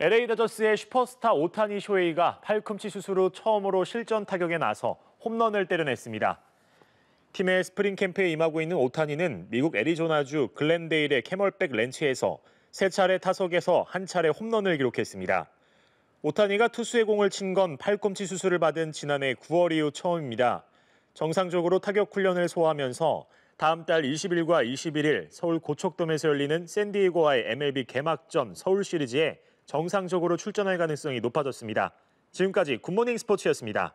LA 더저스의 슈퍼스타 오타니 쇼헤이가 팔꿈치 수술 후 처음으로 실전 타격에 나서 홈런을 때려냈습니다. 팀의 스프링 캠프에 임하고 있는 오타니는 미국 애리조나주 글렌데일의 캐멀백 렌치에서 세 차례 타석에서 한 차례 홈런을 기록했습니다. 오타니가 투수의 공을 친 건 팔꿈치 수술을 받은 지난해 9월 이후 처음입니다. 정상적으로 타격 훈련을 소화하면서 다음 달 20일과 21일 서울 고척돔에서 열리는 샌디에고와의 MLB 개막전 서울 시리즈에 정상적으로 출전할 가능성이 높아졌습니다. 지금까지 굿모닝 스포츠였습니다.